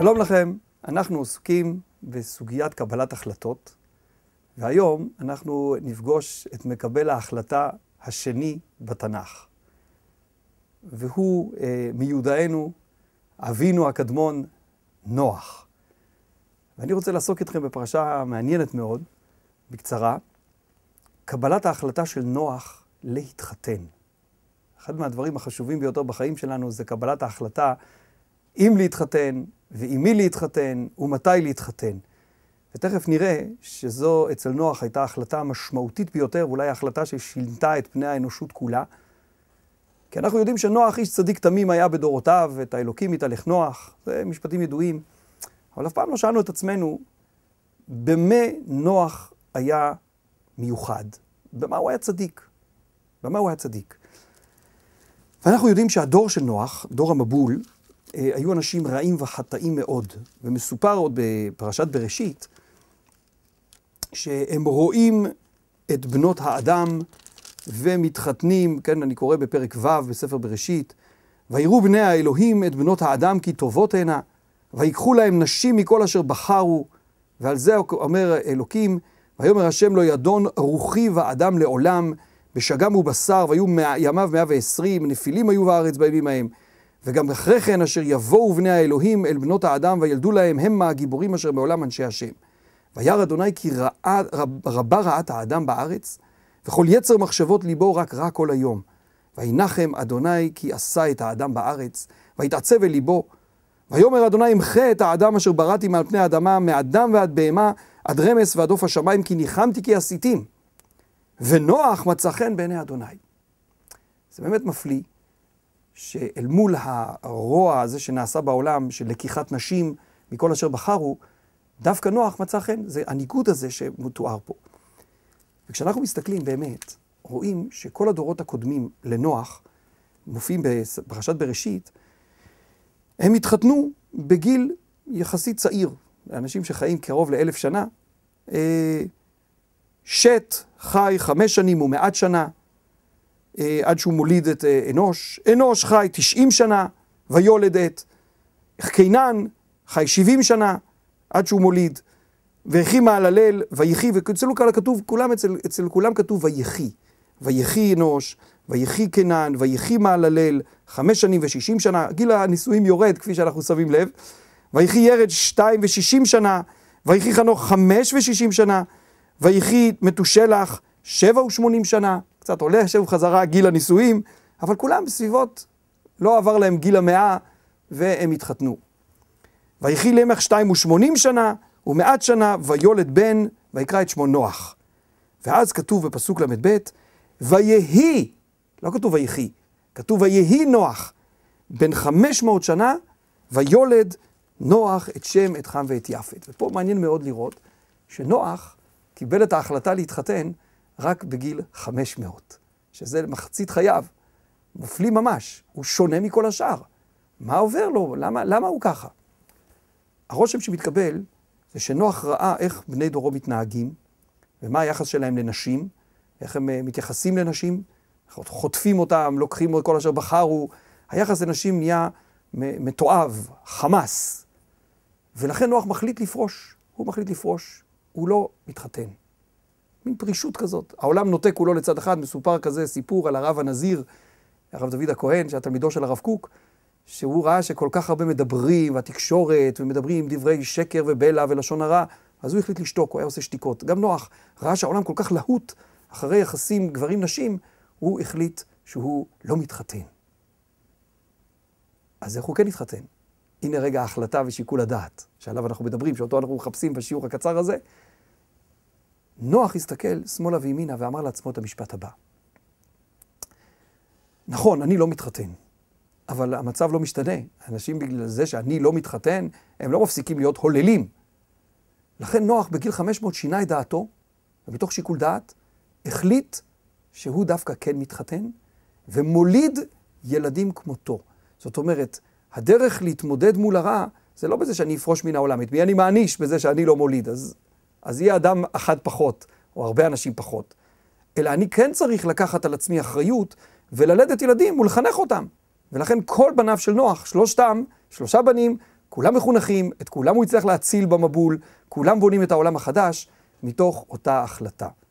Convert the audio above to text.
שלום לכם, אנחנו עוסקים בסוגיית קבלת החלטות, והיום אנחנו נפגוש את מקבל ההחלטה השני בתנ"ך. והוא אה, מיודענו, אבינו הקדמון, נוח. ואני רוצה לעסוק איתכם בפרשה מעניינת מאוד, בקצרה, קבלת ההחלטה של נוח להתחתן. אחד מהדברים החשובים ביותר בחיים שלנו זה קבלת ההחלטה אם להתחתן, ועם מי להתחתן, ומתי להתחתן. ותכף נראה שזו אצל נוח הייתה ההחלטה המשמעותית ביותר, ואולי ההחלטה ששינתה את פני האנושות כולה. כי אנחנו יודעים שנוח איש צדיק תמים היה בדורותיו, את האלוקים התהלך נוח, זה משפטים ידועים. אבל אף פעם לא שאלנו את עצמנו, במה נוח היה מיוחד? במה הוא היה צדיק? במה הוא היה צדיק? ואנחנו יודעים שהדור של נוח, דור המבול, אה, היו אנשים רעים וחטאים מאוד, ומסופר עוד בפרשת בראשית, שהם רואים את בנות האדם ומתחתנים, כן, אני קורא בפרק ו' בספר בראשית, ויראו בני האלוהים את בנות האדם כי טובות הנה, ויקחו להם נשים מכל אשר בחרו, ועל זה אומר אלוקים, ויאמר השם לא ידון רוחי ואדם לעולם, בשגם ובשר, והיו ימיו מאה ועשרים, נפילים היו בארץ בימים ההם. וגם אחרי כן אשר יבואו בני האלוהים אל בנות האדם וילדו להם המה הגיבורים אשר בעולם אנשי השם. וירא אדוני כי רעה, רב, רבה רעת האדם בארץ, וכל יצר מחשבות ליבו רק רע כל היום. וינחם אדוני כי עשה את האדם בארץ, ויתעצב אל ליבו. ויאמר אדוני אמחה את האדם אשר בראתי מעל פני האדמה, מאדם ועד בהמה, עד רמס ועד עוף השמיים, כי ניחמתי כי עשיתים. ונוח מצא חן בעיני אדוני. זה באמת מפליא. שאל מול הרוע הזה שנעשה בעולם, של לקיחת נשים מכל אשר בחרו, דווקא נוח מצא חן, זה הניגוד הזה שמתואר פה. וכשאנחנו מסתכלים באמת, רואים שכל הדורות הקודמים לנוח, מופיעים בפרשת בראשית, הם התחתנו בגיל יחסית צעיר, אנשים שחיים קרוב לאלף שנה. אה, שת חי חמש שנים ומעט שנה, אה, עד שהוא מוליד את אה, אנוש. אנוש חי 90 שנה, ויולד את קינן, חי 70 שנה, עד שהוא מוליד. ויחי מהללל, ויחי, ואצלו כאלה כתוב, כולם, אצל, אצל כולם כתוב ויחי. ויחי אנוש, ויחי קינן, ויחי מהללל, חמש שנים ושישים שנה, גיל הנישואים יורד, כפי שאנחנו שמים לב. ויחי ירד שתיים ושישים שנה, ויחי חנוך חמש ושישים שנה, ויחי מתושלח שבע ושמונים שנה, קצת עולה שוב חזרה גיל הנישואים, אבל כולם בסביבות, לא עבר להם גיל המאה והם התחתנו. ויחי למח שתיים ושמונים שנה ומעט שנה ויולד בן ויקרא את שמו נוח. ואז כתוב בפסוק ל"ב, ויהי, לא כתוב ויחי, כתוב ויהי נוח, בן חמש מאות שנה ויולד נוח את שם, את חם ואת יפת. ופה מעניין מאוד לראות שנוח קיבל את ההחלטה להתחתן רק בגיל 500, שזה מחצית חייו. מופליא ממש, הוא שונה מכל השאר. מה עובר לו? למה, למה הוא ככה? הרושם שמתקבל זה שנוח ראה איך בני דורו מתנהגים, ומה היחס שלהם לנשים, איך הם אה, מתייחסים לנשים, חוטפים אותם, לוקחים את כל אשר בחרו. היחס לנשים נהיה מתועב, חמאס. ולכן נוח מחליט לפרוש, הוא מחליט לפרוש, הוא לא מתחתן. מין פרישות כזאת. העולם נוטה כולו לצד אחד, מסופר כזה סיפור על הרב הנזיר, הרב דוד הכהן, שהיה תלמידו של הרב קוק, שהוא ראה שכל כך הרבה מדברים, והתקשורת, ומדברים עם דברי שקר ובלע ולשון הרע, אז הוא החליט לשתוק, הוא היה עושה שתיקות. גם נוח ראה שהעולם כל כך להוט אחרי יחסים גברים-נשים, הוא החליט שהוא לא מתחתן. אז איך הוא כן התחתן? הנה רגע ההחלטה ושיקול הדעת, שעליו אנחנו מדברים, שאותו אנחנו מחפשים בשיעור הקצר הזה. נוח הסתכל שמאלה וימינה ואמר לעצמו את המשפט הבא. נכון, אני לא מתחתן, אבל המצב לא משתנה. אנשים בגלל זה שאני לא מתחתן, הם לא מפסיקים להיות הוללים. לכן נוח בגיל 500 שינה את דעתו, ומתוך שיקול דעת, החליט שהוא דווקא כן מתחתן, ומוליד ילדים כמותו. זאת אומרת, הדרך להתמודד מול הרע, זה לא בזה שאני אפרוש מן העולם. את מי אני מעניש בזה שאני לא מוליד? אז אז יהיה אדם אחד פחות, או הרבה אנשים פחות. אלא אני כן צריך לקחת על עצמי אחריות וללדת ילדים ולחנך אותם. ולכן כל בניו של נוח, שלושתם, שלושה בנים, כולם מחונכים, את כולם הוא יצטרך להציל במבול, כולם בונים את העולם החדש מתוך אותה החלטה.